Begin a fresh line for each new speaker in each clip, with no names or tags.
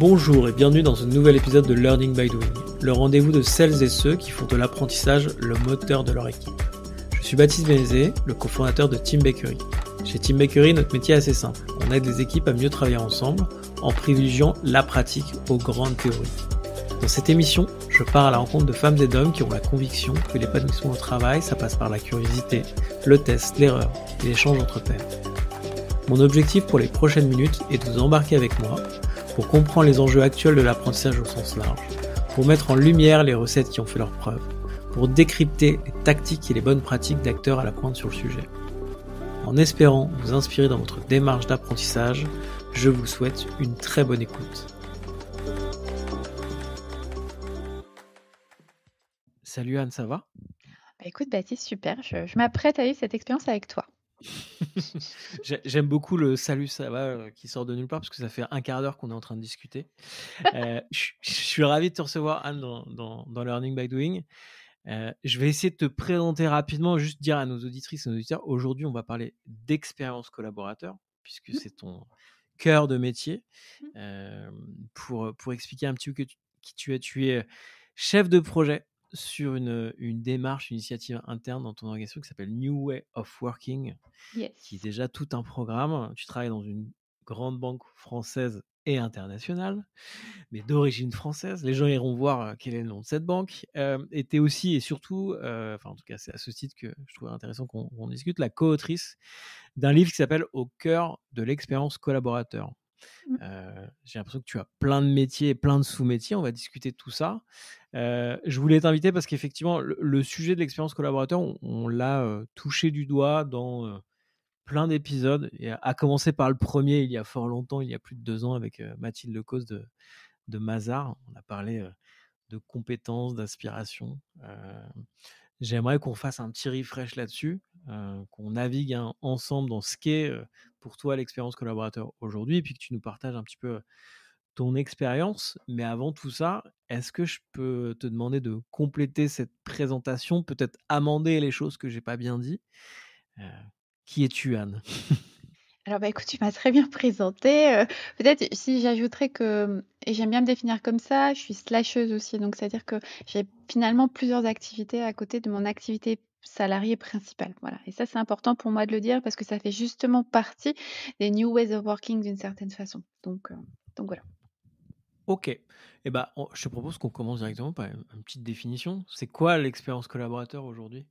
Bonjour et bienvenue dans ce nouvel épisode de Learning by Doing, le rendez-vous de celles et ceux qui font de l'apprentissage le moteur de leur équipe. Je suis Baptiste Bénézé, le cofondateur de Team Bakery. Chez Team Bakery, notre métier est assez simple. On aide les équipes à mieux travailler ensemble en privilégiant la pratique aux grandes théories. Dans cette émission, je pars à la rencontre de femmes et d'hommes qui ont la conviction que l'épanouissement au travail, ça passe par la curiosité, le test, l'erreur et l'échange entre pairs. Mon objectif pour les prochaines minutes est de vous embarquer avec moi pour comprendre les enjeux actuels de l'apprentissage au sens large, pour mettre en lumière les recettes qui ont fait leur preuve, pour décrypter les tactiques et les bonnes pratiques d'acteurs à la pointe sur le sujet. En espérant vous inspirer dans votre démarche d'apprentissage, je vous souhaite une très bonne écoute. Salut Anne, ça va
bah, Écoute Baptiste, super, je, je m'apprête à vivre cette expérience avec toi.
J'aime beaucoup le salut, ça va, euh, qui sort de nulle part, parce que ça fait un quart d'heure qu'on est en train de discuter. Euh, je, suis ravi de te recevoir, Anne, dans, Learning by Doing. Euh, je vais essayer de te présenter rapidement, juste dire à nos auditrices et nos auditeurs, aujourd'hui, on va parler d'expérience collaborateur, puisque mmh. c'est ton cœur de métier, mmh. pour, pour expliquer un petit peu que qui tu es. Tu es chef de projet sur une, démarche, une initiative interne dans ton organisation qui s'appelle New Way of Working, qui est déjà tout un programme. Tu travailles dans une grande banque française et internationale, mais d'origine française. Les gens iront voir quel est le nom de cette banque. et tu es aussi et surtout, en tout cas c'est à ce titre que je trouvais intéressant qu'on discute, la co-autrice d'un livre qui s'appelle Au cœur de l'expérience collaborateur. Mmh. j'ai l'impression que tu as plein de métiers et plein de sous-métiers. On va discuter de tout ça. je voulais t'inviter parce qu'effectivement, le, sujet de l'expérience collaborateur, on, l'a touché du doigt dans plein d'épisodes, à, commencer par le premier il y a fort longtemps, il y a plus de deux ans, avec Mathilde Lecause de, de Mazar. On a parlé de compétences, d'aspirations. J'aimerais qu'on fasse un petit refresh là-dessus, euh, qu'on navigue hein, ensemble dans ce qu'est euh, pour toi l'expérience collaborateur aujourd'hui, et puis que tu nous partages un petit peu euh, ton expérience. Mais avant tout ça, est-ce que je peux te demander de compléter cette présentation, peut-être amender les choses que je n'ai pas bien dit Qui es-tu, Anne
Alors, bah, écoute, tu m'as très bien présenté. Euh, peut-être si j'ajouterais que et j'aime bien me définir comme ça, je suis slasheuse aussi, donc c'est-à-dire que j'ai finalement plusieurs activités à côté de mon activité salariée principale, voilà et ça, c'est important pour moi de le dire parce que ça fait justement partie des new ways of working d'une certaine façon, donc euh, donc voilà.
OK et eh ben, bah, je te propose qu'on commence directement par une petite définition. C'est quoi l'expérience collaborateur aujourd'hui?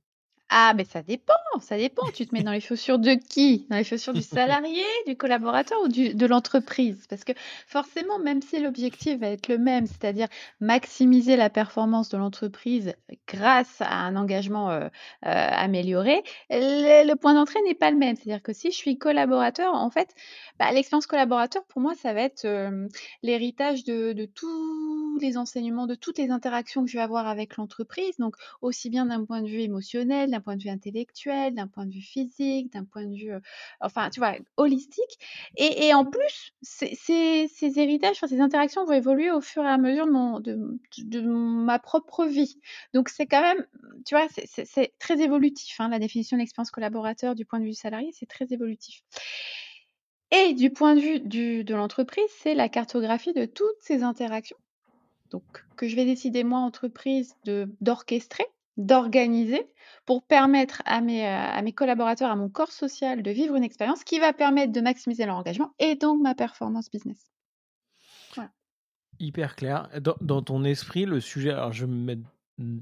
Ah, mais ça dépend, ça dépend. Tu te mets dans les chaussures de qui Dans les chaussures du salarié, du collaborateur ou de l'entreprise Parce que forcément, même si l'objectif va être le même, c'est-à-dire maximiser la performance de l'entreprise grâce à un engagement euh, euh, amélioré, le, point d'entrée n'est pas le même. C'est-à-dire que si je suis collaborateur, en fait, bah, l'expérience collaborateur, pour moi, ça va être euh, l'héritage de, de tous les enseignements, de toutes les interactions que je vais avoir avec l'entreprise, donc aussi bien d'un point de vue émotionnel, d'un point de vue intellectuel, d'un point de vue physique, d'un point de vue, euh, enfin, tu vois, holistique. Et, en plus, ces, héritages, ces interactions vont évoluer au fur et à mesure de, ma propre vie. Donc, c'est quand même, tu vois, c'est très évolutif. Hein, la définition de l'expérience collaborateur du point de vue salarié, c'est très évolutif. Et du point de vue de l'entreprise, c'est la cartographie de toutes ces interactions. Donc, que je vais décider, moi, entreprise, d'orchestrer d'organiser pour permettre à mes, euh, à mes collaborateurs, à mon corps social de vivre une expérience qui va permettre de maximiser leur engagement et donc ma performance business.
Hyper clair. Dans, ton esprit, le sujet, alors je me mets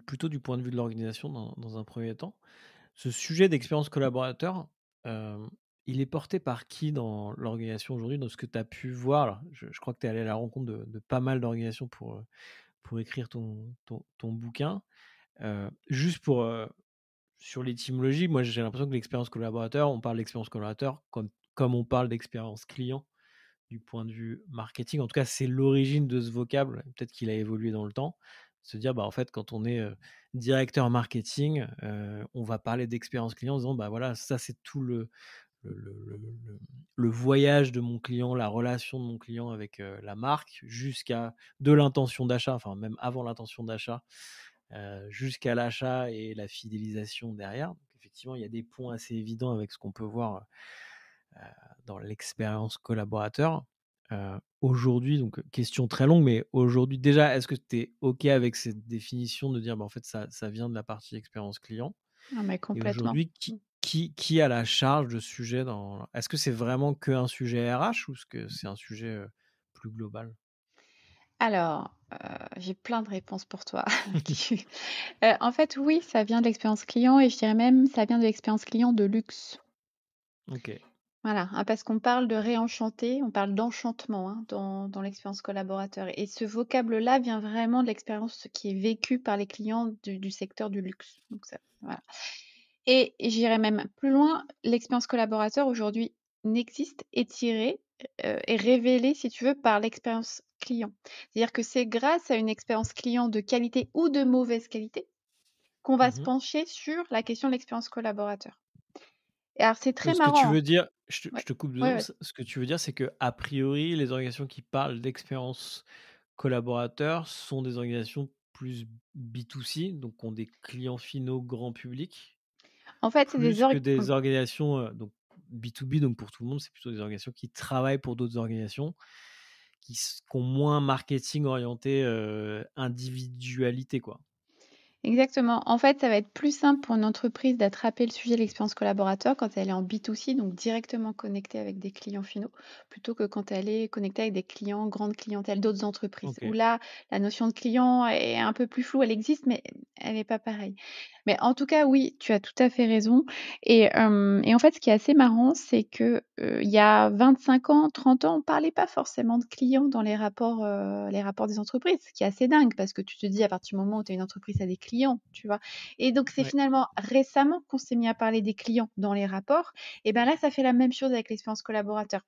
plutôt du point de vue de l'organisation dans, un premier temps, ce sujet d'expérience collaborateur, euh, il est porté par qui dans l'organisation aujourd'hui, dans ce que tu as pu voir je, crois que tu es allé à la rencontre de, pas mal d'organisations pour, euh, pour écrire ton, ton bouquin juste pour sur l'étymologie, moi j'ai l'impression que l'expérience collaborateur, on parle d'expérience collaborateur comme, comme on parle d'expérience client du point de vue marketing. En tout cas, c'est l'origine de ce vocable. Peut-être qu'il a évolué dans le temps. Se dire, bah, en fait, quand on est directeur marketing, on va parler d'expérience client en disant, bah voilà, ça c'est tout le le, voyage de mon client, la relation de mon client avec la marque jusqu'à de l'intention d'achat, enfin même avant l'intention d'achat euh, jusqu'à l'achat et la fidélisation derrière. Donc, effectivement, il y a des points assez évidents avec ce qu'on peut voir euh, dans l'expérience collaborateur. Euh, aujourd'hui, donc question très longue, mais aujourd'hui déjà, est-ce que tu es OK avec cette définition de dire, bah, en fait, ça, ça vient de la partie expérience client Non, ah, mais complètement. Aujourd'hui, qui, qui, qui, a la charge de sujet dans... Est-ce que c'est vraiment qu'un sujet RH ou est-ce que c'est un sujet plus global
Alors, euh, j'ai plein de réponses pour toi. Euh, en fait, oui, ça vient de l'expérience client et je dirais même ça vient de l'expérience client de luxe. Ok. Voilà, hein, parce qu'on parle de réenchanter, on parle d'enchantement hein, dans, l'expérience collaborateur. Et ce vocable-là vient vraiment de l'expérience qui est vécue par les clients du, secteur du luxe. Donc ça, voilà. Et j'irai même plus loin, l'expérience collaborateur aujourd'hui n'existe, tirée, et euh, révélée, si tu veux, par l'expérience client. C'est-à-dire que c'est grâce à une expérience client de qualité ou de mauvaise qualité qu'on va se mmh pencher sur la question de l'expérience collaborateur. Et alors c'est très ce marrant. Que tu hein. veux dire,
je te, coupe de Ce que tu veux dire, c'est que a priori, les organisations qui parlent d'expérience collaborateur sont des organisations plus B2C, donc ont des clients finaux grand public. En fait, c'est des, des, mmh. organisations donc B2B, donc pour tout le monde, c'est plutôt des organisations qui travaillent pour d'autres organisations qui, ont moins marketing orienté individualité, quoi.
Exactement. En fait, ça va être plus simple pour une entreprise d'attraper le sujet de l'expérience collaborateur quand elle est en B2C, donc directement connectée avec des clients finaux, plutôt que quand elle est connectée avec des clients, grandes clientèles d'autres entreprises, où là, la notion de client est un peu plus floue, elle existe, mais elle n'est pas pareille. Mais en tout cas, oui, tu as tout à fait raison. Et, euh, en fait, ce qui est assez marrant, c'est que euh, il y a 25 ans, 30 ans, on ne parlait pas forcément de clients dans les rapports, euh, les rapports des entreprises, ce qui est assez dingue, parce que tu te dis, à partir du moment où tu as une entreprise à des clients, clients, tu vois. Et donc, c'est finalement récemment qu'on s'est mis à parler des clients dans les rapports. Et bien là, ça fait la même chose avec l'expérience collaborateur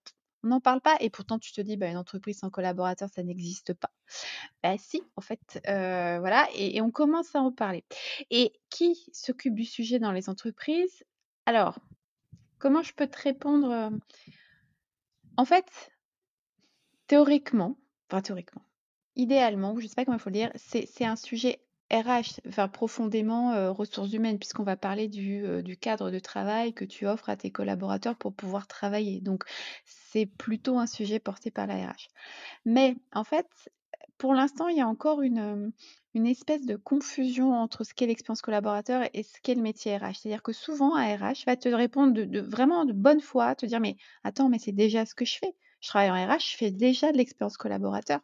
on n'en parle pas. Et pourtant, tu te dis, bah, une entreprise sans collaborateur, ça n'existe pas. Bah si, en fait, euh, voilà, et, on commence à en parler. Et qui s'occupe du sujet dans les entreprises Alors, comment je peux te répondre euh, En fait, théoriquement, enfin théoriquement, idéalement, je ne sais pas comment il faut le dire, c'est un sujet RH, enfin profondément euh, ressources humaines, puisqu'on va parler euh, du, cadre de travail que tu offres à tes collaborateurs pour pouvoir travailler. Donc, c'est plutôt un sujet porté par la RH. Mais en fait, pour l'instant, il y a encore une, euh, espèce de confusion entre ce qu'est l'expérience collaborateur et ce qu'est le métier RH. C'est-à-dire que souvent, un RH va te répondre de, vraiment de bonne foi, te dire Mais attends, mais c'est déjà ce que je fais. Je travaille en RH, je fais déjà de l'expérience collaborateur.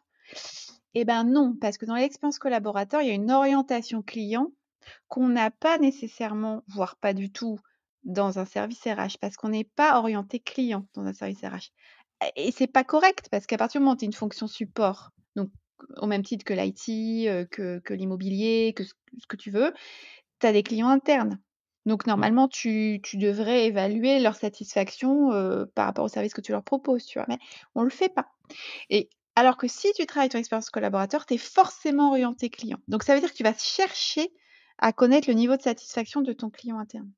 Eh bien non, parce que dans l'expérience collaborateur, il y a une orientation client qu'on n'a pas nécessairement, voire pas du tout, dans un service RH, parce qu'on n'est pas orienté client dans un service RH. Et c'est pas correct, parce qu'à partir du moment où tu une fonction support, donc au même titre que l'IT, euh, que, l'immobilier, que ce, que tu veux, tu as des clients internes. Donc mmh. normalement, tu, devrais évaluer leur satisfaction euh, par rapport au service que tu leur proposes, tu vois. Mais on ne le fait pas. Et alors que si tu travailles ton expérience collaborateur, tu es forcément orienté client. Donc ça veut dire que tu vas chercher à connaître le niveau de satisfaction de ton client interne.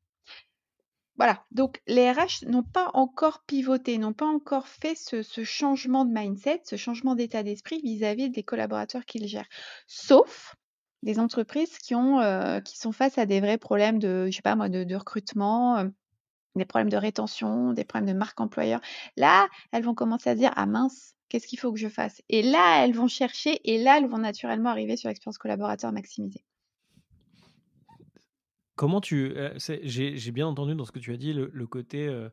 Voilà, donc les RH n'ont pas encore pivoté, n'ont pas encore fait ce, changement de mindset, ce changement d'état d'esprit vis-à-vis des collaborateurs qu'ils gèrent. Sauf des entreprises qui, ont, euh, qui sont face à des vrais problèmes de, je sais pas moi, de, recrutement, euh, des problèmes de rétention, des problèmes de marque employeur. Là, elles vont commencer à se dire, ah mince, Qu'est-ce qu'il faut que je fasse Et là, elles vont chercher et là, elles vont naturellement arriver sur l'expérience collaborateur maximisée.
Comment tu. Euh, j'ai bien entendu dans ce que tu as dit le, côté euh,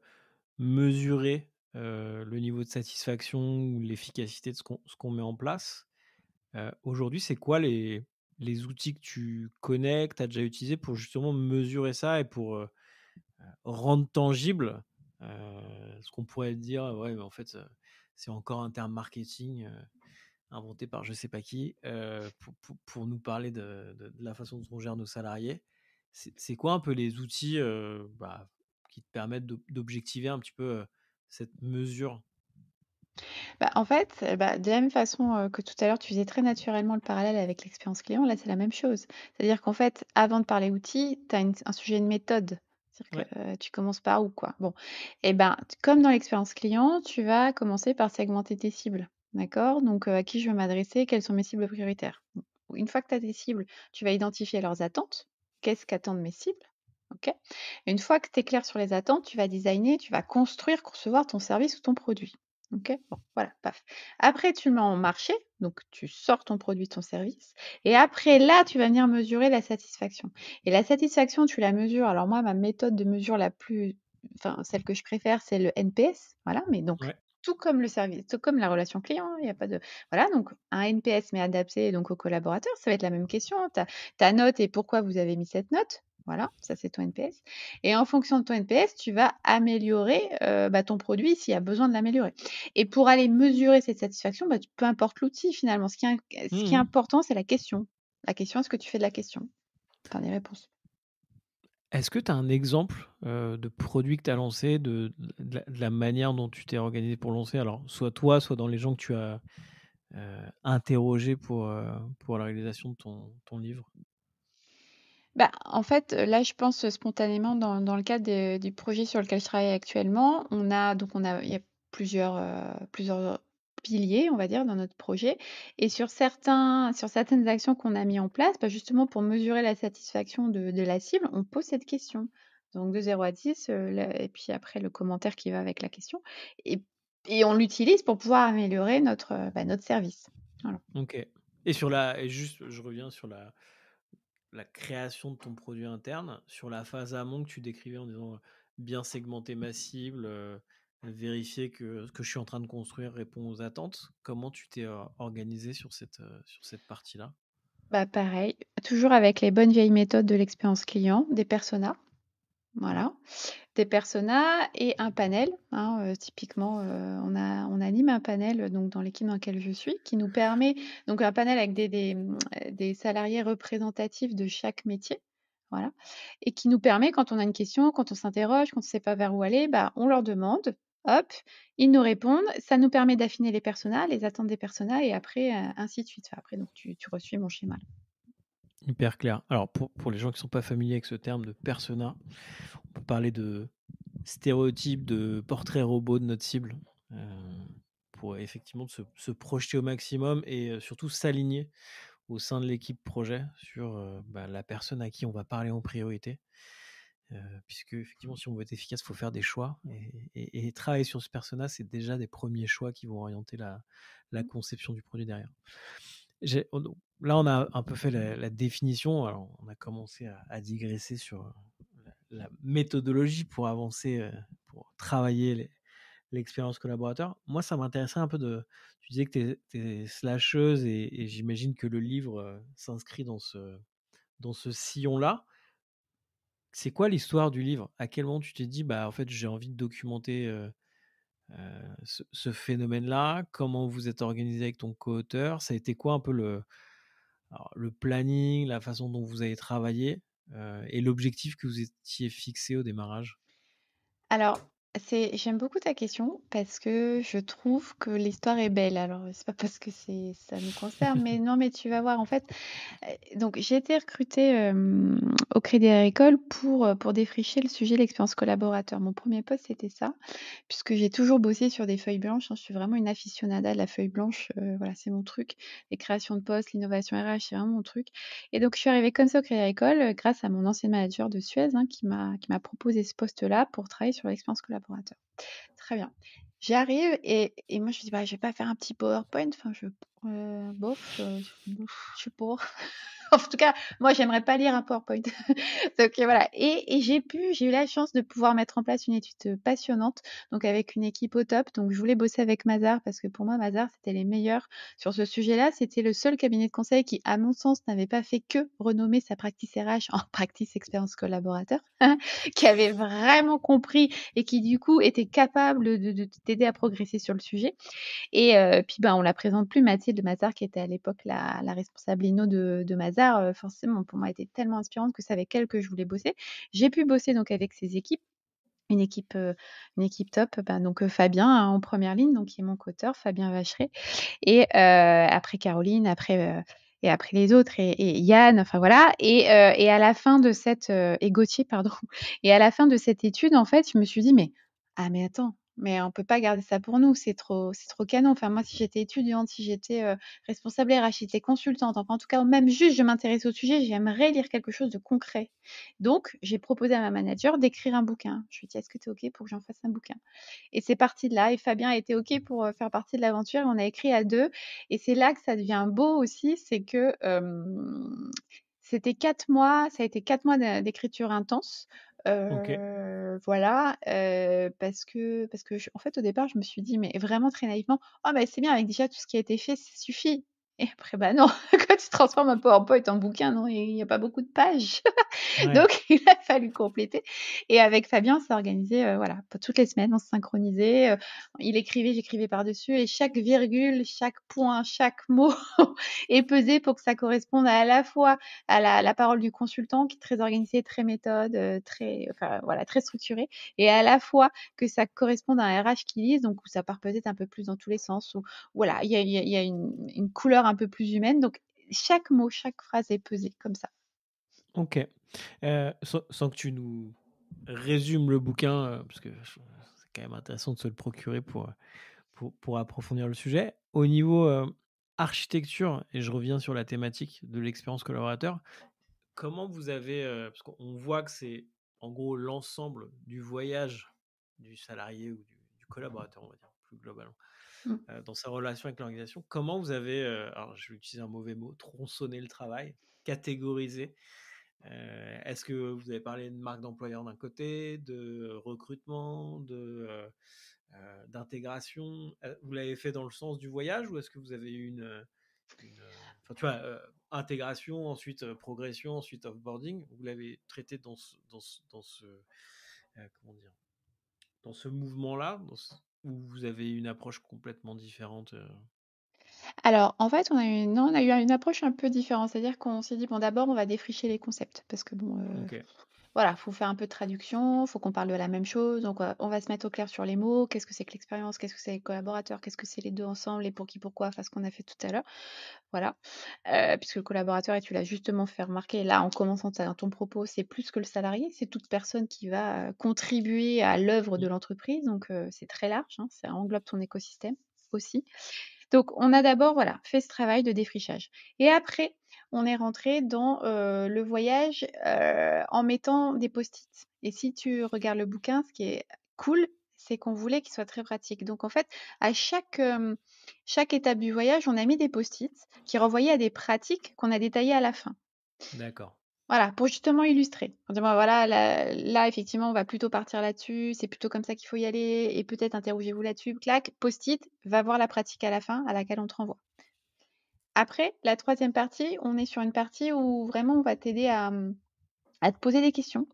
mesurer euh, le niveau de satisfaction ou l'efficacité de ce qu'on met en place. Aujourd'hui, c'est quoi les, les outils que tu connais, tu as déjà utilisés pour justement mesurer ça et pour rendre tangible ce qu'on pourrait dire Ouais, mais en fait, c'est encore un terme marketing euh, inventé par je sais pas qui euh, pour, nous parler de, la façon dont on gère nos salariés. C'est quoi un peu les outils euh, bah, qui te permettent d'objectiver un petit peu cette mesure
bah, en fait, bah, de la même façon que tout à l'heure, tu faisais très naturellement le parallèle avec l'expérience client, là, c'est la même chose. C'est-à-dire qu'en fait, avant de parler outils, tu as un sujet de méthode tu commences par où quoi Bon, eh ben comme dans l'expérience client, tu vas commencer par segmenter tes cibles. D'accord Donc à qui je veux m'adresser, quelles sont mes cibles prioritaires Une fois que tu as tes cibles, tu vas identifier leurs attentes. Qu'est-ce qu'attendent mes cibles Une fois que tu es clair sur les attentes, tu vas designer, tu vas construire, concevoir ton service ou ton produit. Ok, bon, voilà, paf. Après, tu le mets en marché, donc tu sors ton produit, ton service, et après là, tu vas venir mesurer la satisfaction. Et la satisfaction, tu la mesures. Alors moi, ma méthode de mesure la plus, enfin celle que je préfère, c'est le NPS, voilà. Mais donc tout comme le service, tout comme la relation client, hein, il n'y a pas de... Voilà, donc un NPS mais adapté donc aux collaborateurs, ça va être la même question. Hein. ta note et pourquoi vous avez mis cette note, voilà, ça c'est ton NPS. Et en fonction de ton NPS, tu vas améliorer euh, bah, ton produit s'il y a besoin de l'améliorer. Et pour aller mesurer cette satisfaction, bah, peu importe l'outil finalement. Ce qui est, mmh. important, c'est la question. La question, est-ce que tu fais de la question Enfin, des réponses.
Est-ce que tu as un exemple euh, de produit que tu as lancé, de, la, manière dont tu t'es organisé pour lancer Alors, soit toi, soit dans les gens que tu as euh, interrogés pour, pour la réalisation de ton livre
bah, en fait, euh, là, je pense euh, spontanément dans, le cadre du projet sur lequel je travaille actuellement, on a donc on a il y a plusieurs euh, plusieurs piliers, on va dire, dans notre projet. Et sur certains sur certaines actions qu'on a mis en place, bah, justement pour mesurer la satisfaction de, la cible, on pose cette question. Donc de 0 à 10, et puis après le commentaire qui va avec la question. Et, et on l'utilise pour pouvoir améliorer notre, bah, notre service. Ok.
Et sur la, et juste, je reviens sur la, la création de ton produit interne, sur la phase amont que tu décrivais en disant bien segmenter ma cible, vérifier que ce que je suis en train de construire répond aux attentes. Comment tu t'es organisé sur cette, sur cette partie-là
bah pareil, toujours avec les bonnes vieilles méthodes de l'expérience client, des personas. Voilà, des personas et un panel. Hein, euh, typiquement, euh, on, anime un panel donc, dans l'équipe dans laquelle je suis qui nous permet, donc un panel avec euh, des, salariés représentatifs de chaque métier. Voilà. Et qui nous permet, quand on a une question, quand on s'interroge, quand on ne sait pas vers où aller, bah, on leur demande, hop, ils nous répondent. Ça nous permet d'affiner les personas, les attentes des personas et après, ainsi de suite. après, donc, tu, tu mon schéma.
Hyper clair. Alors, pour, les gens qui ne sont pas familiers avec ce terme de persona, on peut parler de stéréotypes, de portrait robot de notre cible, euh, pour effectivement se, projeter au maximum et euh, surtout s'aligner au sein de l'équipe projet sur euh, bah, la personne à qui on va parler en priorité. puisque effectivement, si on veut être efficace, il faut faire des choix. Et, travailler sur ce persona, c'est déjà des premiers choix qui vont orienter la mmh. conception du produit derrière. Oh, là, on a un peu fait la, définition. on a commencé à, digresser sur euh, la, méthodologie pour avancer, euh, pour travailler l'expérience collaborateur. Moi, ça m'intéressait un peu de. Tu disais que tu es, slasheuse et, j'imagine que le livre euh, s'inscrit dans ce, dans ce sillon-là. C'est quoi l'histoire du livre À quel moment tu t'es dit, bah, en fait, j'ai envie de documenter euh, ce, phénomène-là Comment vous êtes organisé avec ton co-auteur Ça a été quoi un peu le, planning, la façon dont vous avez travaillé euh, et l'objectif que vous étiez fixé au démarrage
Alors, j'aime beaucoup ta question parce que je trouve que l'histoire est belle. Alors, c'est pas parce que c'est, ça me concerne, mais non, mais tu vas voir. En fait, euh, donc j'ai été recrutée au Crédit Agricole pour, euh, pour défricher le sujet de l'expérience collaborateur. Mon premier poste, c'était ça, puisque j'ai toujours bossé sur des feuilles blanches. Hein. Je suis vraiment une aficionada de la feuille blanche. Euh, voilà, c'est mon truc. Les créations de postes, l'innovation RH, c'est vraiment mon truc. Et donc, je suis arrivée comme ça au Crédit Agricole grâce à mon ancien manager de Suez hein, qui, m'a, qui m'a proposé ce poste-là pour travailler sur l'expérience Très bien. J'arrive et, et moi je me dis, bah, je vais pas faire un petit PowerPoint, enfin, je, euh, euh, bof, je suis en tout cas, moi, j'aimerais pas lire un PowerPoint. Donc euh, voilà. Et, j'ai pu, j'ai eu la chance de pouvoir mettre en place une étude euh, passionnante, donc avec une équipe au top. Donc je voulais bosser avec Mazar parce que pour moi, Mazar, c'était les meilleurs sur ce sujet-là. C'était le seul cabinet de conseil qui, à mon sens, n'avait pas fait que renommer sa practice RH en practice expérience collaborateur, hein, qui avait vraiment compris et qui du coup était capable de, de t'aider à progresser sur le sujet. Et puis ben, on la présente plus, Mathilde de Mazar, qui était à l'époque la, responsable INO de, de Mazar, euh, forcément pour moi était tellement inspirante que c'est avec elle que je voulais bosser. J'ai pu bosser donc avec ses équipes une équipe, euh, une équipe top. Bah, donc euh, Fabien hein, en première ligne, donc qui est mon coauteur, Fabien Vacheret, et après Caroline, après et après les autres et, Yann, enfin voilà. Et, et, à la fin de cette et Gauthier pardon, et à la fin de cette étude en fait, je me suis dit mais ah mais attends, mais on peut pas garder ça pour nous, c'est trop, c'est trop canon. Enfin, moi, si j'étais étudiante, si j'étais euh, responsable RH, consultante, enfin, en tout cas, même juste, je m'intéresse au sujet, j'aimerais lire quelque chose de concret. Donc, j'ai proposé à ma manager d'écrire un bouquin. Je lui ai dit, est-ce que tu es OK pour que j'en fasse un bouquin Et c'est parti de là, et Fabien a été OK pour euh, faire partie de l'aventure, on a écrit à deux. Et c'est là que ça devient beau aussi, c'est que... c'était quatre mois, ça a été quatre mois d'écriture intense euh, voilà, euh, parce que, parce que en fait, au départ, je me suis dit, mais vraiment très naïvement, oh, «Ah, mais bah, c'est bien, avec déjà tout ce qui a été fait, ça suffit. Et après, bah non, quand tu transformes un PowerPoint en bouquin, non, il n'y a pas beaucoup de pages. Donc, il a fallu compléter. Et avec Fabien, on s'est organisé, euh, voilà, toutes les semaines, on se synchronisait. Euh, il écrivait, j'écrivais par-dessus. Et chaque virgule, chaque point, chaque mot est pesé pour que ça corresponde à, la fois à la, parole du consultant, qui est très organisé très méthode, euh, très, enfin, voilà, très structuré et à la fois que ça corresponde à un RH qui lise, donc où ça part peut-être un peu plus dans tous les sens, où voilà, il y a, une, une couleur un peu plus humaine. Donc, chaque mot, chaque phrase est pesée comme ça.
Ok. Euh, sans, que tu nous résumes le bouquin, euh, parce que c'est quand même intéressant de se le procurer pour, euh, pour, pour approfondir le sujet. Au niveau architecture, et je reviens sur la thématique de l'expérience collaborateur, comment vous avez, parce qu'on voit que c'est en gros l'ensemble du voyage du salarié ou du, du collaborateur, on va dire plus globalement. Mmh. Euh, dans sa relation avec l'organisation. Comment vous avez, euh, alors je vais utiliser un mauvais mot, tronçonné le travail, catégorisé euh, Est-ce que vous avez parlé de marque d'employeur d'un côté, de recrutement, de d'intégration Vous l'avez fait dans le sens du voyage ou est-ce que vous avez eu une, enfin, tu vois, intégration, ensuite progression, ensuite offboarding Vous l'avez traité dans ce, dans dans ce comment dire dans ce mouvement-là, dans, ce, ou vous avez une approche complètement différente? Euh?
Alors, en fait, on a eu on a eu une approche un peu différente. C'est-à-dire qu'on s'est dit: «Bon, d'abord, on va défricher les concepts» parce que bon, euh, voilà, faut faire un peu de traduction, faut qu'on parle de la même chose, donc on va se mettre au clair sur les mots, qu'est-ce que c'est que l'expérience, qu'est-ce que c'est les collaborateurs, qu'est-ce que c'est les deux ensemble, et pour qui, pourquoi, enfin ce qu'on a fait tout à l'heure, voilà, euh, puisque le collaborateur, et tu l'as justement fait remarquer, là en commençant dans ton propos, c'est plus que le salarié, c'est toute personne qui va euh, contribuer à l'œuvre de mmh. l'entreprise, donc euh, c'est très large, hein, ça englobe ton écosystème aussi. Donc on a d'abord voilà, fait ce travail de défrichage. Et après, on est rentré dans le voyage en mettant des post-it. Et si tu regardes le bouquin, ce qui est cool, c'est qu'on voulait qu'il soit très pratique. Donc en fait, à chaque, étape du voyage, on a mis des post-it qui renvoyaient à des pratiques qu'on a détaillées à la fin. D'accord. Voilà, pour justement illustrer. On dit, bah, voilà, là, là, effectivement, on va plutôt partir là-dessus, c'est plutôt comme ça qu'il faut y aller, et peut-être interrogez-vous là-dessus, clac, post-it, va voir la pratique à la fin à laquelle on te renvoie. Après, la troisième partie, on est sur une partie où vraiment on va t'aider à, mmh, te poser des questions.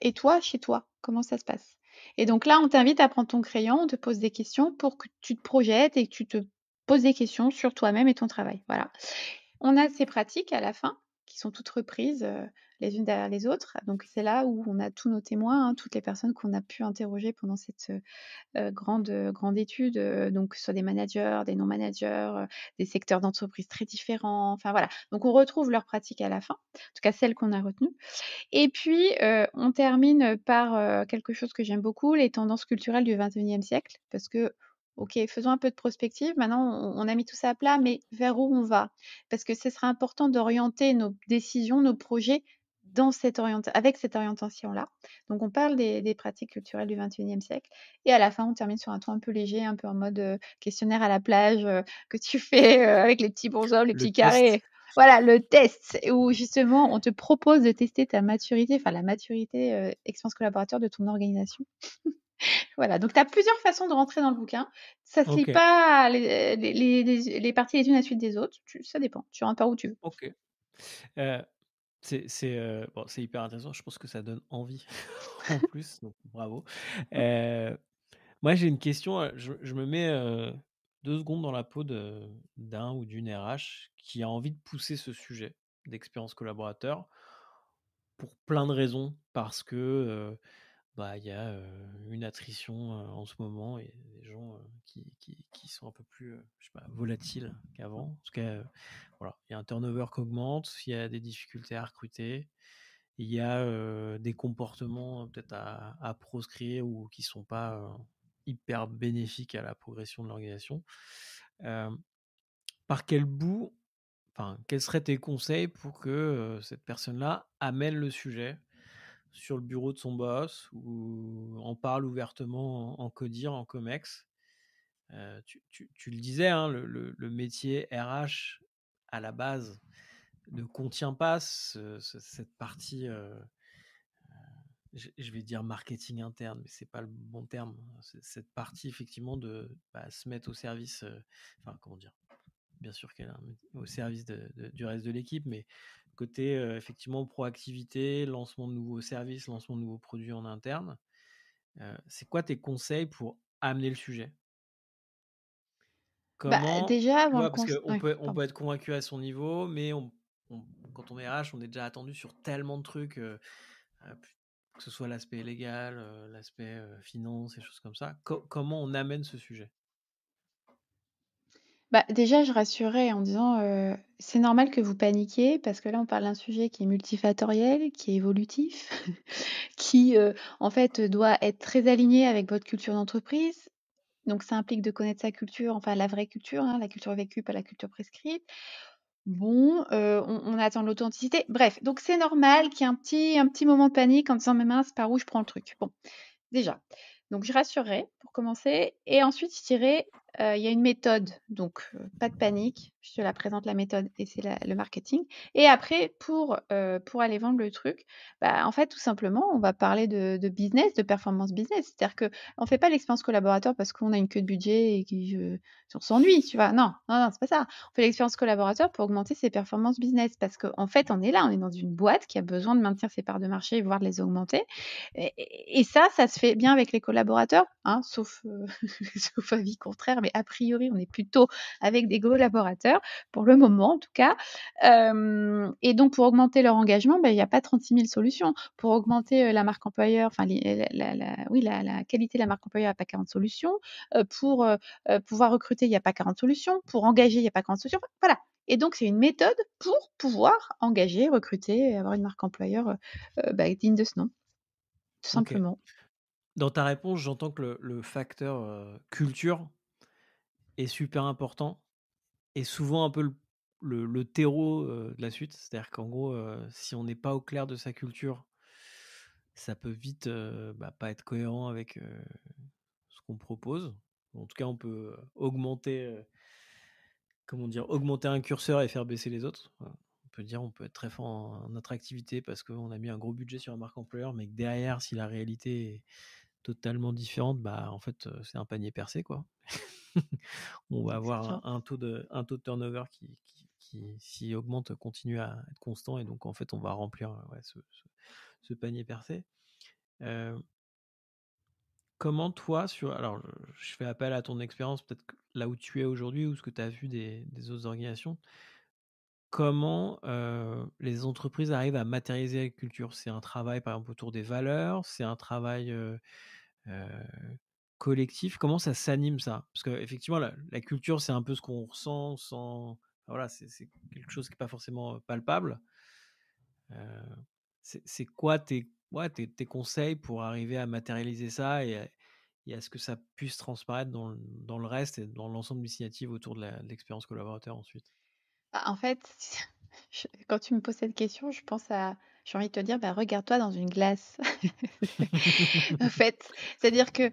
et toi, chez toi, comment ça se passe Et donc là, on t'invite à prendre ton crayon, on te pose des questions pour que tu te projettes et que tu te poses des questions sur toi-même et ton travail. Voilà. On a ces pratiques à la fin qui sont toutes reprises les unes derrière les autres. Donc c'est là où on a tous nos témoins, hein, toutes les personnes qu'on a pu interroger pendant cette euh, grande, euh, grande étude, euh, donc soit des managers, des non-managers, des secteurs d'entreprise très différents, enfin voilà. Donc on retrouve leurs pratiques à la fin, en tout cas celles qu'on a retenues. Et puis on termine par quelque chose que j'aime beaucoup, les tendances culturelles du 21e siècle, parce que Ok, faisons un peu de prospective. Maintenant, on a mis tout ça à plat, mais vers où on va Parce que ce sera important d'orienter nos décisions, nos projets dans cette avec cette orientation-là. Donc on parle des, pratiques culturelles du 21e siècle et à la fin on termine sur un ton un peu léger, un peu en mode euh, questionnaire à la plage euh, que tu fais euh, avec les petits bonshommes, les petits carrés. Voilà, le test où justement on te propose de tester ta maturité, enfin la maturité expérience collaborateur de ton organisation. voilà, donc tu as plusieurs façons de rentrer dans le bouquin. Ça ne pas les, parties les unes à la suite des autres, ça dépend, tu rentres par où tu veux.
Ok. Euh, euh, c'est hyper intéressant. Je pense que ça donne envie en plus. Donc, bravo. moi, j'ai une question. Je, me mets deux secondes dans la peau d'un ou d'une RH qui a envie de pousser ce sujet d'expérience collaborateur pour plein de raisons. Parce que bah, il y a une attrition en ce moment et des gens qui, sont un peu plus je volatiles qu'avant. En tout il y a un turnover qui augmente, il y a des difficultés à recruter, il y a des comportements peut-être à, proscrire ou qui ne sont pas hyper bénéfiques à la progression de l'organisation. par quel bout, enfin, quels seraient tes conseils pour que cette personne-là amène le sujet sur le bureau de son boss ou en parle ouvertement en, codir, en comex. Euh, tu, le disais, hein, le, métier RH à la base ne mmh. contient pas cette partie, euh, euh, je, vais dire marketing interne, mais c'est pas le bon terme. Hein, cette partie effectivement de bah, se mettre au service, enfin comment dire, bien sûr qu'elle est au service du reste de l'équipe, mais côté effectivement proactivité, lancement de nouveaux services, lancement de nouveaux produits en interne. c'est quoi tes conseils pour amener le sujet
bah, Déjà, qu'on peut, on
peut être convaincu à son niveau, mais on, quand on est RH, on est déjà attendu sur tellement de trucs, que ce soit l'aspect légal, l'aspect finance et choses comme ça. comment on amène ce sujet
bah, déjà, je rassurais en disant euh, c'est normal que vous paniquiez parce que là, on parle d'un sujet qui est multifactoriel, qui est évolutif, qui euh, en fait doit être très aligné avec votre culture d'entreprise. Donc, ça implique de connaître sa culture, enfin la vraie culture, hein, la culture vécue, pas la culture prescrite. Bon, euh, on, on, attend l'authenticité. Bref, donc c'est normal qu'il y ait un petit, un petit moment de panique en disant mais mince, par où je prends le truc Bon, déjà. Donc, je rassurerai pour commencer. Et ensuite, je dirais il y a une méthode, donc pas de panique, je te la présente la méthode et c'est le marketing. Et après, pour, pour aller vendre le truc, bah, en fait, tout simplement, on va parler de, business, de performance business. C'est-à-dire que ne fait pas l'expérience collaborateur parce qu'on a une queue de budget et qu'on s'ennuie, tu vois. Non, non, non, c'est pas ça. On fait l'expérience collaborateur pour augmenter ses performances business parce qu'en fait, on est là, on est dans une boîte qui a besoin de maintenir ses parts de marché, voire de les augmenter. Et, ça, ça se fait bien avec les collaborateurs, hein, sauf, sauf avis contraire mais a priori, on est plutôt avec des collaborateurs, pour le moment en tout cas. et donc, pour augmenter leur engagement, ben, il n'y a pas 36 000 solutions. Pour augmenter la marque employeur, enfin, la, oui, la, qualité de la marque employeur, il pas 40 solutions. pour pouvoir recruter, il n'y a pas 40 solutions. Pour engager, il n'y a pas 40 solutions. Voilà, et donc, c'est une méthode pour pouvoir engager, recruter et avoir une marque employeur bah, digne de ce nom, tout simplement.
Dans ta réponse, j'entends que le, facteur culture est super important et souvent un peu le, le, terreau de la suite. C'est-à-dire qu'en gros, si on n'est pas au clair de sa culture, ça peut vite bah, pas être cohérent avec ce qu'on propose. En tout cas, on peut augmenter, comment dire, augmenter un curseur et faire baisser les autres. On peut dire, on peut être très fort en, notre attractivité parce qu'on a mis un gros budget sur un marque employeur, mais que derrière, si la réalité est totalement différente, bah, en fait, c'est un panier percé, quoi. on va bah, avoir un, taux de, un taux de turnover qui, qui, qui s'il augmente, continue à être constant, et donc, en fait, on va remplir ce, panier percé. comment toi, sur, alors, je fais appel à ton expérience, peut-être là où tu es aujourd'hui ou ce que tu as vu des, des autres organisations, comment les entreprises arrivent à matérialiser la culture. C'est un travail, par exemple, autour des valeurs, c'est un travail collectif. Comment ça s'anime ça Parce qu'effectivement, la, la culture, c'est un peu ce qu'on ressent sans. voilà, c'est quelque chose qui n'est pas forcément palpable. c'est quoi tes, conseils pour arriver à matérialiser ça et, à ce que ça puisse transparaître dans, dans le reste et dans l'ensemble des initiatives autour de l'expérience collaborateur
ensuite bah, en fait, quand tu me poses cette question, je pense à. J'ai envie de te dire, bah, regarde-toi dans une glace. en fait, c'est-à-dire que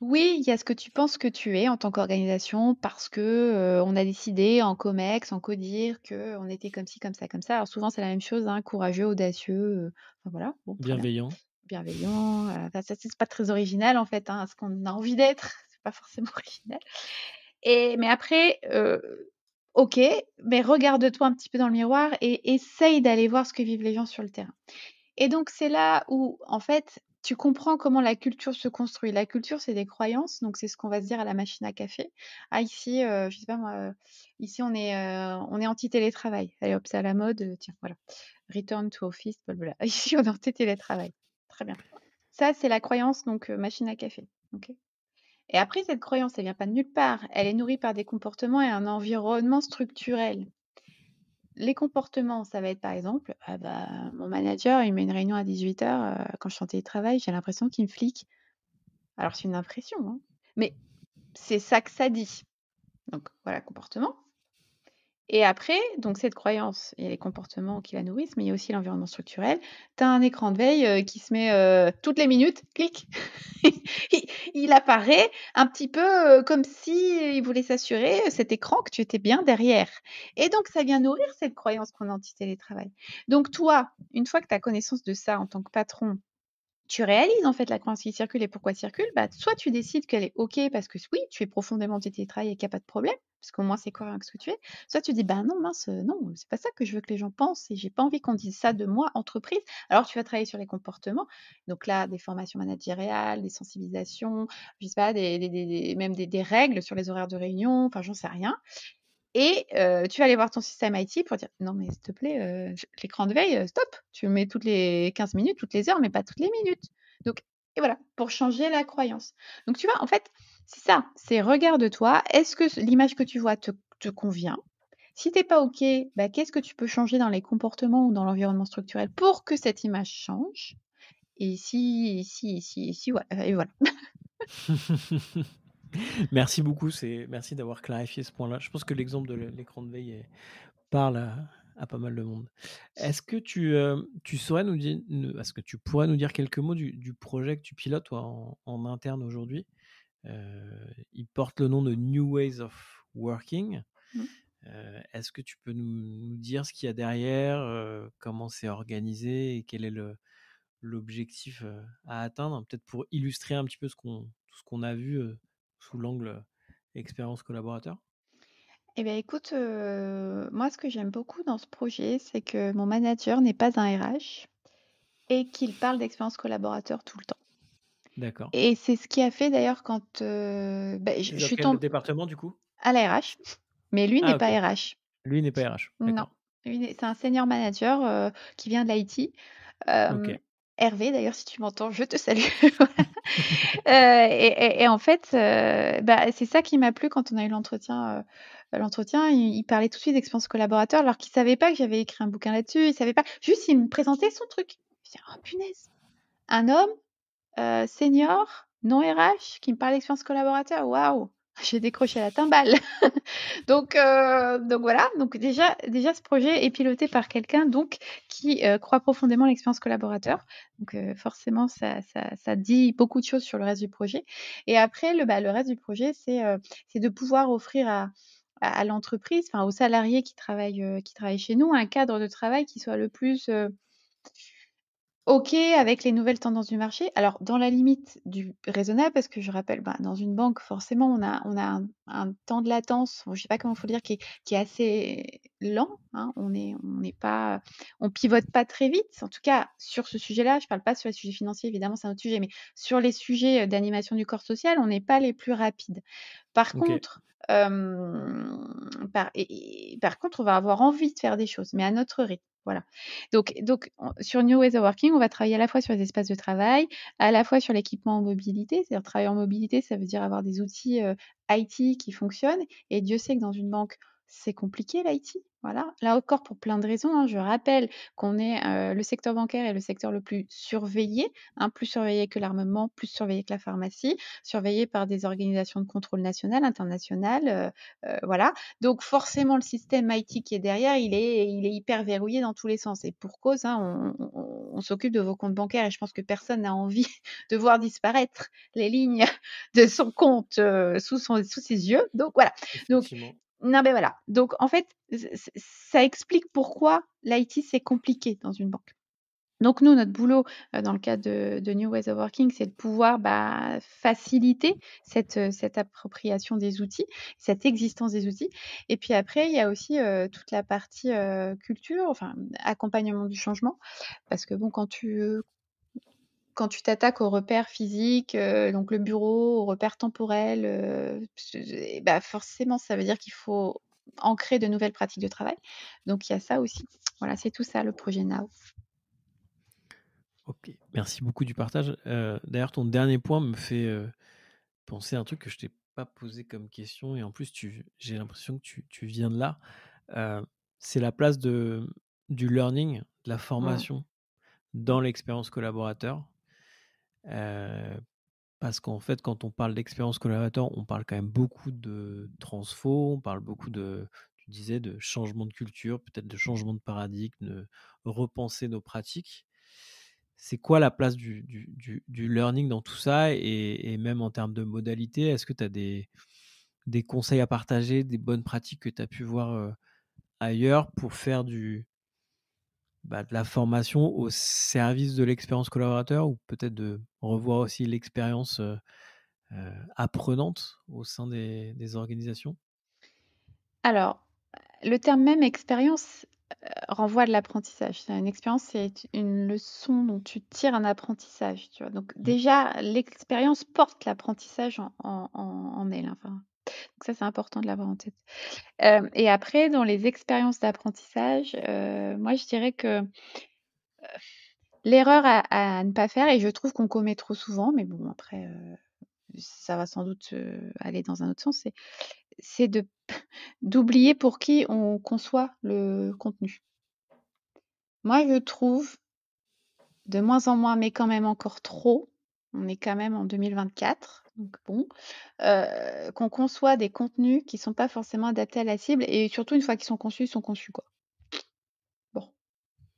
oui, il y a ce que tu penses que tu es en tant qu'organisation parce que euh, on a décidé en COMEX, en CODIR, que on était comme ci, comme ça, comme ça. Alors souvent c'est la même chose, hein, courageux, audacieux, voilà,
Bienveillant.
bienveillant. Euh, c'est pas très original en fait, hein, ce qu'on a envie d'être, c'est pas forcément original. Et mais après, euh, Ok, mais regarde-toi un petit peu dans le miroir et essaye d'aller voir ce que vivent les gens sur le terrain. Et donc c'est là où, en fait, tu comprends comment la culture se construit. La culture, c'est des croyances, donc c'est ce qu'on va se dire à la machine à café. Ah ici, euh, je sais pas moi, euh, ici on est euh, on est anti télétravail. Allez hop, c'est à la mode. Tiens voilà, return to office, blablabla. Ici on est anti télétravail. Très bien. Ça c'est la croyance donc machine à café. Ok et après, cette croyance, elle vient pas de nulle part. Elle est nourrie par des comportements et un environnement structurel. Les comportements, ça va être par exemple, ah bah, mon manager, il met une réunion à 18h, euh, quand je suis en télétravail, j'ai l'impression qu'il me flique. Alors, c'est une impression, hein. mais c'est ça que ça dit. Donc, voilà, comportement. Et après, donc cette croyance, et les comportements qui la nourrissent, mais il y a aussi l'environnement structurel. Tu as un écran de veille euh, qui se met euh, toutes les minutes, clic, il, apparaît un petit peu euh, comme si voulait s'assurer, cet écran, que tu étais bien derrière. Et donc, ça vient nourrir cette croyance qu'on a anti-télétravail. Donc, toi, une fois que tu as connaissance de ça en tant que patron, tu réalises en fait la croyance qui circule et pourquoi circule, bah, soit tu décides qu'elle est OK parce que oui, tu es profondément anti-télétravail et qu'il n'y a pas de problème, parce qu'au moins c'est cohérent ce que tu es. Soit tu dis, ben non, mince, euh, non, c'est pas ça que je veux que les gens pensent et j'ai pas envie qu'on dise ça de moi, entreprise. Alors tu vas travailler sur les comportements, donc là, des formations managériales, des sensibilisations, je sais pas, des, des, même des, règles sur les horaires de réunion, enfin j'en sais rien. Et euh, tu vas aller voir ton système IT pour dire non mais s'il te plaît, euh, l'écran de veille, stop, tu le mets toutes les 15 minutes, toutes les heures, mais pas toutes les minutes. Donc et voilà, pour changer la croyance. Donc tu vois, en fait, c'est ça, c'est regarde-toi, est-ce que l'image que tu vois te, convient Si t'es pas OK, bah, qu'est-ce que tu peux changer dans les comportements ou dans l'environnement structurel pour que cette image change Et si, si, si, si, ouais, et voilà.
Merci beaucoup, c'est merci d'avoir clarifié ce point-là. Je pense que l'exemple de l'écran de veille parle à... pas mal de monde. Est-ce que tu, euh, tu saurais nous dire, est-ce que tu pourrais nous dire quelques mots du, projet que tu pilotes en interne aujourd'hui euh, il porte le nom de New Ways of Working. Mmh. Euh, est-ce que tu peux nous, dire ce qu'il y a derrière, euh, comment c'est organisé et quel est l'objectif à atteindre, peut-être pour illustrer un petit peu ce qu'on ce qu'on a vu sous l'angle expérience collaborateur.
Eh bien, écoute, moi, ce que j'aime beaucoup dans ce projet, c'est que mon manager n'est pas un RH et qu'il parle d'expérience collaborateur tout le temps. D'accord. Et c'est ce qui a fait d'ailleurs quand bah, je, je suis tombée.
département du coup
À la RH. Mais ah, lui n'est pas RH.
Lui n'est pas RH.
Non. C'est un senior manager qui vient de l'IT. Hervé, d'ailleurs, si tu m'entends, je te salue. et, en fait, bah, c'est ça qui m'a plu quand on a eu l'entretien l'entretien, il, parlait tout de suite d'expérience collaborateur, alors qu'il ne savait pas que j'avais écrit un bouquin là-dessus, il savait pas. Juste, il me présentait son truc. Je me oh punaise, un homme euh, senior, non RH, qui me parle d'expérience collaborateur. Waouh j'ai décroché la timbale. donc, euh, donc voilà. Donc déjà, déjà ce projet est piloté par quelqu'un donc qui euh, croit profondément l'expérience collaborateur. Donc forcément, ça, ça, dit beaucoup de choses sur le reste du projet. Et après, le, bah, le reste du projet, c'est de pouvoir offrir à, à, l'entreprise, enfin aux salariés qui travaillent qui travaillent chez nous, un cadre de travail qui soit le plus OK avec les nouvelles tendances du marché. Alors, dans la limite du raisonnable, parce que je rappelle, bah, dans une banque, forcément, on a, un, temps de latence, je ne sais pas comment il faut le dire, qui est, assez lent. Hein. On ne pivote pas très vite. En tout cas, sur ce sujet-là, je ne parle pas sur les sujets financiers, évidemment, c'est un autre sujet, mais sur les sujets euh, d'animation du corps social, on n'est pas les plus rapides. Par contre, par, contre, on va avoir envie de faire des choses, mais à notre rythme. Voilà. Donc, donc sur New Ways of Working, on va travailler à la fois sur les espaces de travail, à la fois sur l'équipement en mobilité. C'est-à-dire, travailler en mobilité, ça veut dire avoir des outils IT qui fonctionnent. Et Dieu sait que dans une banque, c'est compliqué l'IT. Voilà. Là encore, pour plein de raisons, hein. je rappelle qu'on est euh, le secteur bancaire est le secteur le plus surveillé, hein, plus surveillé que l'armement, plus surveillé que la pharmacie, surveillé par des organisations de contrôle national, international, euh, euh, voilà. Donc forcément, le système IT qui est derrière, il est, hyper verrouillé dans tous les sens. Et pour cause, hein, on, s'occupe de vos comptes bancaires et je pense que personne n'a envie de voir disparaître les lignes de son compte sous, sous ses yeux. Donc voilà. Donc non, mais voilà. Donc, en fait, ça explique pourquoi l'IT, c'est compliqué dans une banque. Donc nous, notre boulot euh, dans le cadre de, New Ways of Working, c'est de pouvoir bah, faciliter euh, cette, appropriation des outils, cette existence des outils. Et puis après, il y a aussi euh, toute la partie culture, enfin accompagnement du changement, parce que bon, quand tu quand tu t'attaques aux repères physiques, euh, donc le bureau, aux repères temporels, euh, bah, forcément, ça veut dire qu'il faut ancrer de nouvelles pratiques de travail. Donc, il y a ça aussi. Voilà, c'est tout ça, le projet NOW.
Ok, merci beaucoup du partage. Euh, d'ailleurs, ton dernier point me fait penser à un truc que je t'ai pas posé comme question, et en plus, j'ai l'impression que tu, viens de là. c'est la place de, du learning, de la mmh. formation. dans l'expérience collaborateur parce qu'en fait, quand on parle d'expérience collaborateur, on parle quand même beaucoup de transfo, on parle beaucoup de, tu disais, de changement de culture, peut-être de changement de paradigme, de repenser nos pratiques. C'est quoi la place du, learning dans tout ça et, même en termes de modalité, est-ce que tu as des, des conseils à partager, des bonnes pratiques que tu as pu voir ailleurs pour faire du, bah, de la formation au service de l'expérience collaborateur ou peut-être de revoir aussi l'expérience apprenante au sein des, organisations
Alors, le terme même expérience renvoie de l'apprentissage. Une expérience, c'est une leçon dont tu tires un apprentissage. Donc mmh. déjà, l'expérience porte l'apprentissage en, elle. Enfin, donc ça, c'est important de l'avoir en tête. et après, dans les expériences d'apprentissage, moi, je dirais que l'erreur à, ne pas faire, et je trouve qu'on commet trop souvent, mais bon, après, ça va sans doute aller dans un autre sens, c'est d'oublier pour qui on conçoit le contenu. Moi, je trouve de moins en moins, mais quand même encore trop. On est quand même en 2024 donc bon, qu'on conçoit des contenus qui sont pas forcément adaptés à la cible et surtout une fois qu'ils sont conçus, ils sont conçus, quoi. Bon,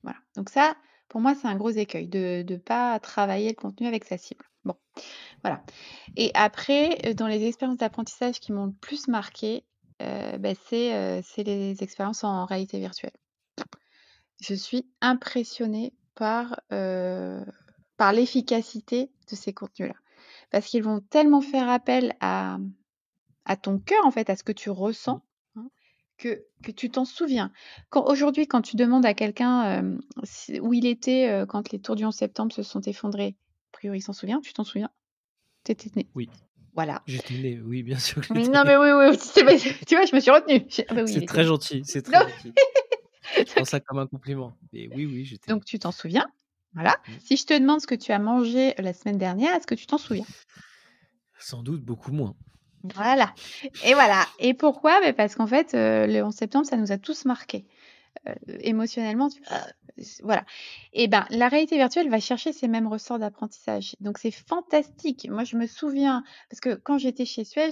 voilà. Donc ça, pour moi, c'est un gros écueil de de pas travailler le contenu avec sa cible. Bon, voilà et après, dans les expériences d'apprentissage qui m'ont le plus marqué, bah, c'est, c'est les expériences en réalité virtuelle. Je suis impressionnée par, par l'efficacité de ces contenus-là parce qu'ils vont tellement faire appel à, à ton cœur, en fait, à ce que tu mmh. ressens, hein, que, que, tu t'en souviens. Quand, aujourd'hui, quand tu demandes à quelqu'un où il était quand les tours du 11 septembre se sont effondrées, a priori, il s'en souvient, tu t'en souviens T'étais né Oui. Voilà.
J'étais né, oui, bien sûr. non,
mais oui, oui, tu vois, je me suis retenue. Ah bah c'est très
gentil, c'est très gentil. Je prends ça comme un compliment. Et oui, oui, j'étais.
Donc, tu t'en souviens voilà. Mmh. Si je te demande ce que tu as mangé euh, la semaine dernière, est-ce que tu t'en souviens
Sans doute beaucoup moins.
Voilà. Et voilà. Et pourquoi ben, Parce qu'en fait, euh, le 11 septembre, ça nous a tous marqués. Euh, émotionnellement, ah. voilà. Et eh ben, la réalité virtuelle va chercher ces mêmes ressorts d'apprentissage. Donc c'est fantastique. Moi, je me souviens parce que quand j'étais chez Suez,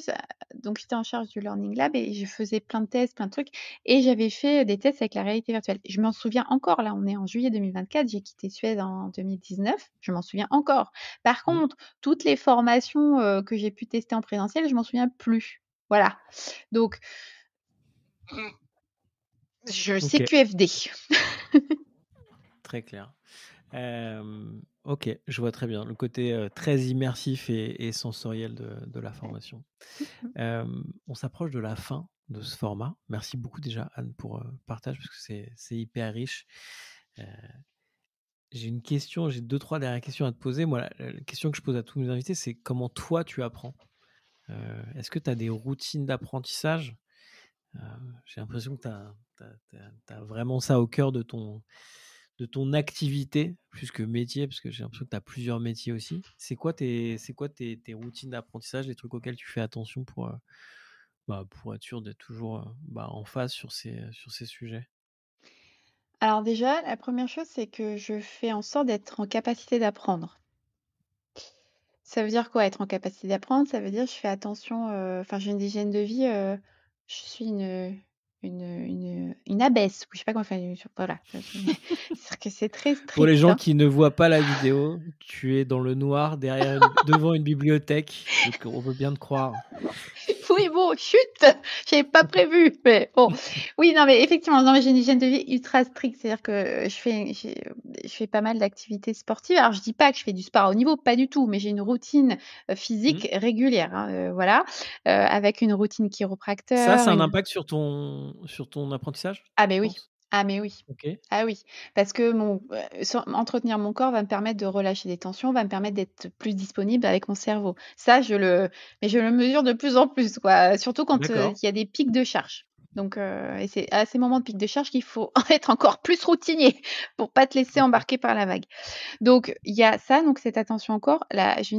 donc j'étais en charge du Learning Lab et je faisais plein de tests, plein de trucs, et j'avais fait des tests avec la réalité virtuelle. Je m'en souviens encore. Là, on est en juillet 2024. J'ai quitté Suez en 2019. Je m'en souviens encore. Par mmh. contre, toutes les formations euh, que j'ai pu tester en présentiel, je m'en souviens plus. Voilà. Donc mmh. Je sais QFD.
très clair. Euh, ok, je vois très bien le côté euh, très immersif et, sensoriel de, la formation. Euh, on s'approche de la fin de ce format. Merci beaucoup déjà Anne pour le partage parce que c'est hyper riche. j'ai une question, j'ai deux, trois dernières questions à te poser. Moi, la, question que je pose à tous mes invités, c'est comment toi tu apprends Est-ce que tu as des routines d'apprentissage euh, j'ai l'impression que tu as, vraiment ça au cœur de ton, de ton activité, plus que métier, parce que j'ai l'impression que tu as plusieurs métiers aussi. C'est quoi, tes, quoi tes, routines d'apprentissage, les trucs auxquels tu fais attention pour, euh, bah, pour être sûr d'être toujours euh, bah, en phase sur ces,
sur ces sujets Alors déjà, la première chose, c'est que je fais en sorte d'être en capacité d'apprendre. Ça veut dire quoi être en capacité d'apprendre Ça veut dire je fais attention, enfin j'ai une hygiène de vie je suis une, une, une, une Je sais pas comment faire. Voilà. cest que c'est très strict, Pour les gens hein. qui
ne voient pas la vidéo, tu es dans le noir derrière, devant une bibliothèque. Donc on veut bien te croire
oui, bon, chut, j'avais pas prévu, mais Oui, non, mais effectivement, dans j'ai une hygiène de vie ultra stricte, c'est-à-dire que je fais, je fais pas mal d'activités sportives. Alors, je dis pas que je fais du sport au niveau, pas du tout, mais j'ai une routine euh, physique mmh. régulière, hein, euh, voilà, euh, avec une routine chiropracteur. Ça, c'est un
impact sur ton, sur ton
apprentissage Ah, mais ben oui, ah mais oui. Ah oui, parce que mon entretenir mon corps va me permettre de relâcher des tensions, va me permettre d'être plus disponible avec mon cerveau. Ça, je le mais je le mesure de plus en plus, quoi, surtout quand, il y a des pics de charge. Donc, euh, c'est à ces moments de pic de charge qu'il faut être encore plus routinier pour pas te laisser embarquer par la vague. Donc, il y a ça, donc cette attention encore. Là, je,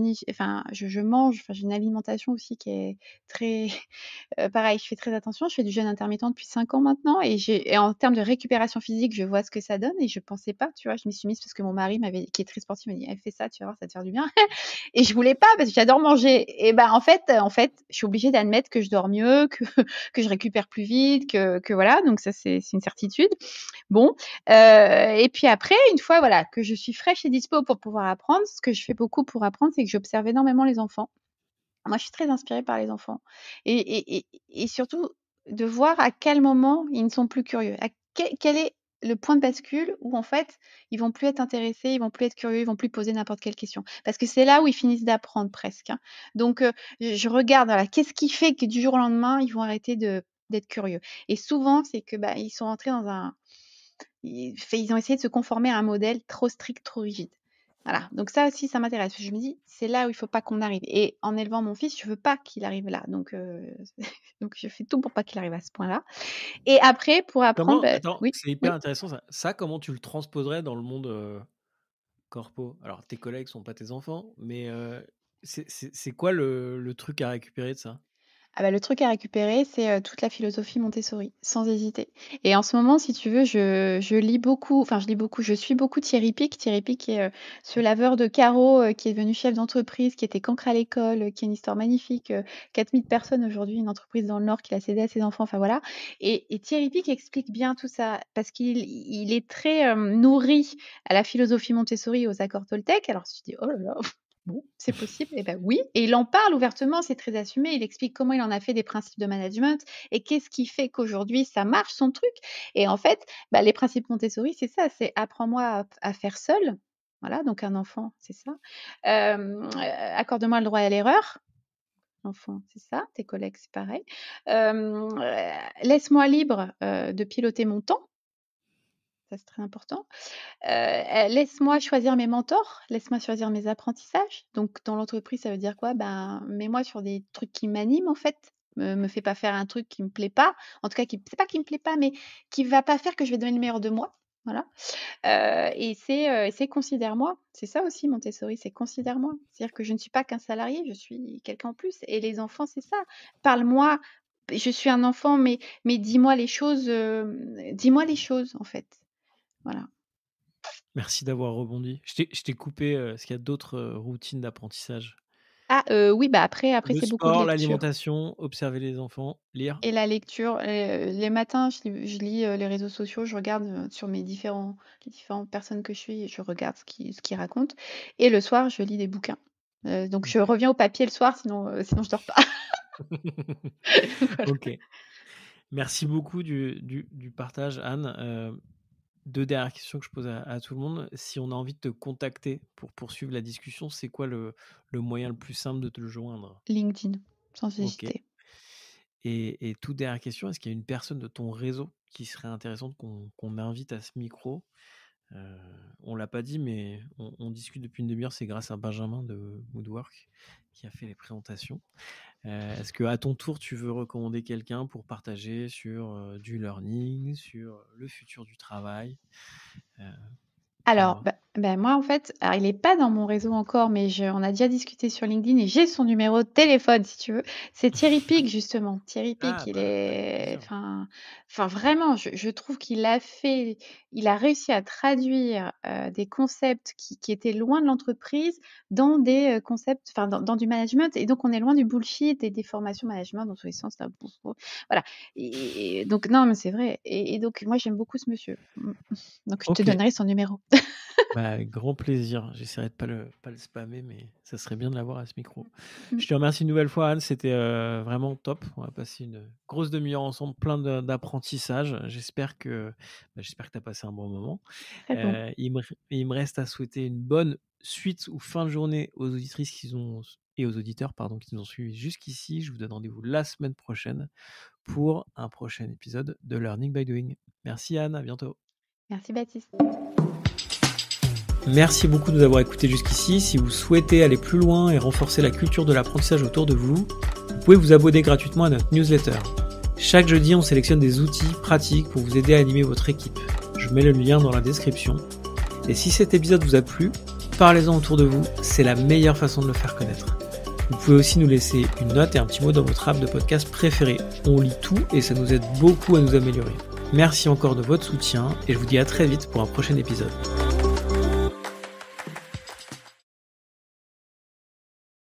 mange, j'ai une alimentation aussi qui est très, euh, pareil, je fais très attention. Je fais du jeûne intermittent depuis 5 ans maintenant et, en termes de récupération physique, je vois ce que ça donne et je pensais pas, tu vois, je m'y suis mise parce que mon mari qui est très sportif, m'a dit, elle «Eh, fait ça, tu vas voir, ça te fait du bien. et je voulais pas parce que j'adore manger. Et ben, en fait, en fait, je suis obligée d'admettre que je dors mieux, que je récupère plus vite que, voilà, donc ça c'est une certitude. Bon, euh, et puis après, une fois voilà que je suis fraîche et dispo pour pouvoir apprendre, ce que je fais beaucoup pour apprendre, c'est que j'observe énormément les enfants. Moi, je suis très inspirée par les enfants et, surtout de voir à quel moment ils ne sont plus curieux, à quel, est le point de bascule où en fait ils vont plus être intéressés, ils vont plus être curieux, ils vont plus poser n'importe quelle question parce que c'est là où ils finissent d'apprendre presque. Hein. Donc euh, je regarde qu'est-ce qui fait que du jour au lendemain ils vont arrêter de d'être curieux. Et souvent, c'est que bah, ils sont rentrés dans un, ils, ont essayé de se conformer à un modèle trop strict, trop rigide. Voilà. Donc ça aussi, ça m'intéresse. Je me dis, c'est là où il faut pas qu'on arrive. Et en élevant mon fils, je veux pas qu'il arrive là. Donc, euh, donc je fais tout pour pas qu'il arrive à ce point-là. Et après, pour apprendre, bah,
c'est hyper intéressant ça. Ça, comment tu le transposerais dans le monde euh, corpo Alors, tes collègues sont pas tes enfants, mais euh, c'est quoi le truc à récupérer de ça
ah bah, le truc à récupérer, c'est euh, toute la philosophie Montessori, sans hésiter. Et en ce moment, si tu veux, je, lis beaucoup, enfin je lis beaucoup, je suis beaucoup Thierry Pic. Thierry Pic est euh, ce laveur de carreaux euh, qui est devenu chef d'entreprise, qui était cancre à l'école, qui a une histoire magnifique, 4000 personnes aujourd'hui, une entreprise dans le Nord qui a cédé à ses enfants, enfin voilà. Et, et, Thierry Pic explique bien tout ça, parce qu'il il est très nourri à la philosophie Montessori, aux accords Toltec. Alors si tu dis, oh là là, Bon, c'est possible et eh bien oui. Et il en parle ouvertement, c'est très assumé. Il explique comment il en a fait des principes de management et qu'est-ce qui fait qu'aujourd'hui ça marche son truc. Et en fait, bah, les principes Montessori, c'est ça, c'est apprends-moi à, faire seul. Voilà, donc un enfant, c'est ça. Euh, accorde-moi le droit à l'erreur. Enfant, c'est ça. Tes collègues, c'est pareil. Euh, laisse-moi libre euh, de piloter mon temps ça c'est très important. Euh, euh, laisse-moi choisir mes mentors, laisse-moi choisir mes apprentissages. Donc dans l'entreprise, ça veut dire quoi Ben mets-moi sur des trucs qui m'animent en fait. Me, me fais pas faire un truc qui me plaît pas, en tout cas qui c'est pas qui me plaît pas, mais qui va pas faire que je vais donner le meilleur de moi. Voilà. Euh, et c'est, considère-moi. C'est ça aussi, Montessori, c'est considère-moi. C'est-à-dire que je ne suis pas qu'un salarié, je suis quelqu'un en plus. Et les enfants, c'est ça. Parle-moi. Je suis un enfant, mais, mais dis-moi les choses. dis-moi les choses, en fait. Voilà.
Merci d'avoir rebondi. Je t'ai coupé. Euh, est-ce qu'il y a d'autres euh, routines d'apprentissage
Ah euh, oui, bah après, après c'est beaucoup de sport,
l'alimentation, observer les enfants, lire.
Et la lecture. les matins, je, lis les réseaux sociaux, je regarde sur mes différents, différentes personnes que je suis, et je regarde ce qu'ils qui racontent. Et le soir, je lis des bouquins. donc je reviens au papier le soir, sinon, sinon je dors pas.
Ok. Merci beaucoup du, du partage, Anne deux dernières questions que je pose à, tout le monde. Si on a envie de te contacter pour poursuivre la discussion, c'est quoi le, moyen le plus simple de te joindre
LinkedIn, sans
hésiter. Et, et, toute dernière question, est-ce qu'il y a une personne de ton réseau qui serait intéressante qu'on invite à ce micro euh, on l'a pas dit, mais on, on discute depuis une demi-heure. C'est grâce à Benjamin de Moodwork qui a fait les présentations. Euh, est-ce que à ton tour, tu veux recommander quelqu'un pour partager sur euh, du learning, sur euh, le futur du travail
Alors, bah, ben moi, en fait, il n'est pas dans mon réseau encore, mais je, on a déjà discuté sur LinkedIn et j'ai son numéro de téléphone, si tu veux. C'est Thierry Pic, justement. Thierry Pic, ah, il bah, bah, est... Enfin, enfin, vraiment, je, je trouve qu'il a fait... Il a réussi à traduire euh, des concepts qui, qui, étaient loin de l'entreprise dans des euh, concepts, enfin, dans, du management. Et donc, on est loin du bullshit et des formations management dans tous les sens. voilà. Et, donc, non, mais c'est vrai. Et, donc, moi, j'aime beaucoup ce monsieur. Mm. Donc, je te donnerai son numéro.
Bah, grand plaisir. J'essaierai de pas le, pas le spammer, mais ça serait bien de l'avoir à ce micro. Mmh. Je te remercie une nouvelle fois, Anne. C'était euh, vraiment top. On a passé une grosse demi-heure ensemble, plein d'apprentissage. J'espère que, bah, j'espère que tu as passé un bon moment. Euh, il, me, reste à souhaiter une bonne suite ou fin de journée aux auditrices qui ont, et aux auditeurs pardon, qui nous ont suivis jusqu'ici. Je vous donne rendez-vous la semaine prochaine pour un prochain épisode de Learning by Doing. Merci Anne, à bientôt.
Merci Baptiste.
Merci beaucoup de nous avoir écoutés jusqu'ici. Si vous souhaitez aller plus loin et renforcer la culture de l'apprentissage autour de vous, vous pouvez vous abonner gratuitement à notre newsletter. Chaque jeudi, on sélectionne des outils pratiques pour vous aider à animer votre équipe. Je mets le lien dans la description. Et si cet épisode vous a plu, parlez-en autour de vous, c'est la meilleure façon de le faire connaître. Vous pouvez aussi nous laisser une note et un petit mot dans votre app de podcast préféré. On lit tout et ça nous aide beaucoup à nous améliorer. Merci encore de votre soutien et je vous dis à très vite pour un prochain épisode.